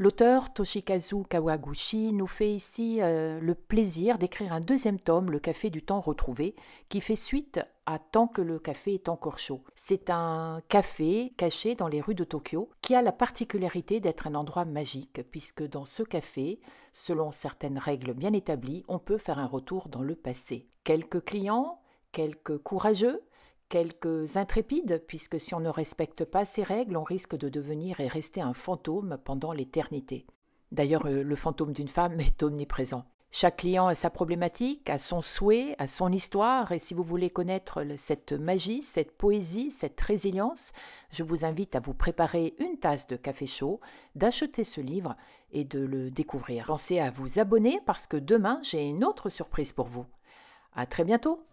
L'auteur Toshikazu Kawaguchi nous fait ici euh, le plaisir d'écrire un deuxième tome, Le café du temps retrouvé, qui fait suite à Tant que le café est encore chaud. C'est un café caché dans les rues de Tokyo qui a la particularité d'être un endroit magique, puisque dans ce café, selon certaines règles bien établies, on peut faire un retour dans le passé. Quelques clients, quelques courageux quelques intrépides, puisque si on ne respecte pas ces règles, on risque de devenir et rester un fantôme pendant l'éternité. D'ailleurs, euh, le fantôme d'une femme est omniprésent. Chaque client a sa problématique, a son souhait, a son histoire, et si vous voulez connaître cette magie, cette poésie, cette résilience, je vous invite à vous préparer une tasse de café chaud, d'acheter ce livre et de le découvrir. Pensez à vous abonner parce que demain, j'ai une autre surprise pour vous. À très bientôt!